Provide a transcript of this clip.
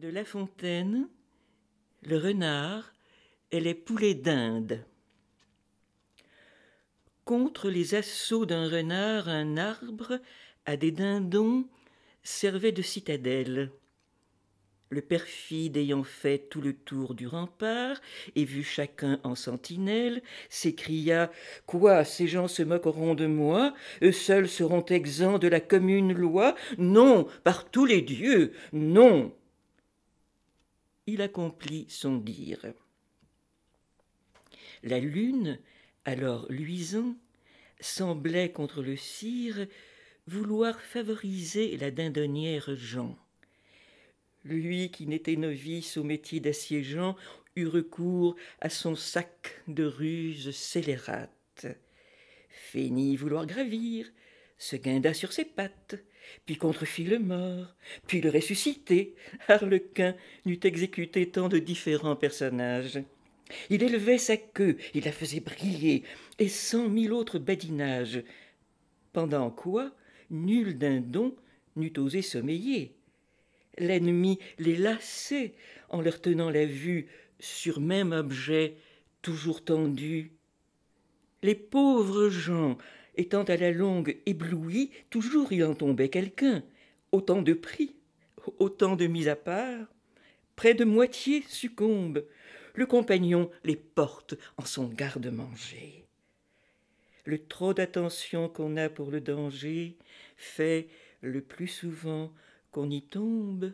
de La Fontaine, le renard et les poulets d'Inde. Contre les assauts d'un renard, un arbre à des dindons servait de citadelle. Le perfide ayant fait tout le tour du rempart et vu chacun en sentinelle, s'écria Quoi, ces gens se moqueront de moi Eux seuls seront exempts de la commune loi Non, par tous les dieux, non il accomplit son dire. La lune, alors luisant, semblait contre le cire vouloir favoriser la dindonnière Jean. Lui qui n'était novice au métier d'assiégeant eut recours à son sac de ruses scélérates, feignit vouloir gravir, se guinda sur ses pattes, puis contrefit le mort, puis le ressuscité. Harlequin n'eût exécuté tant de différents personnages. Il élevait sa queue, il la faisait briller, et cent mille autres badinages, pendant quoi nul d'un don n'eût osé sommeiller. L'ennemi les lassait en leur tenant la vue sur même objet toujours tendu. Les pauvres gens, étant à la longue éblouis, toujours y en tombait quelqu'un. Autant de prix, autant de mis à part. Près de moitié succombe. Le compagnon les porte en son garde-manger. Le trop d'attention qu'on a pour le danger fait le plus souvent qu'on y tombe.